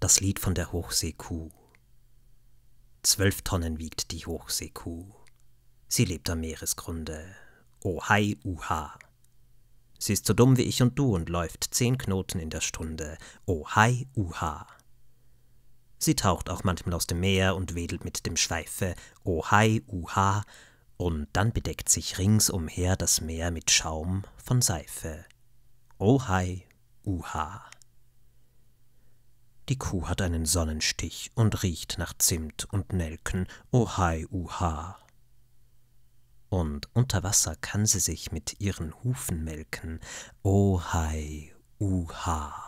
Das Lied von der Hochseekuh. Zwölf Tonnen wiegt die Hochseekuh. Sie lebt am Meeresgrunde. Ohai uha. Sie ist so dumm wie ich und du und läuft zehn Knoten in der Stunde. Ohai uha. Sie taucht auch manchmal aus dem Meer und wedelt mit dem Schweife. Ohai uha. Und dann bedeckt sich ringsumher das Meer mit Schaum von Seife. Ohai uha. Die Kuh hat einen Sonnenstich und riecht nach Zimt und Nelken, ohai uha. Und unter Wasser kann sie sich mit ihren Hufen melken, ohai uha.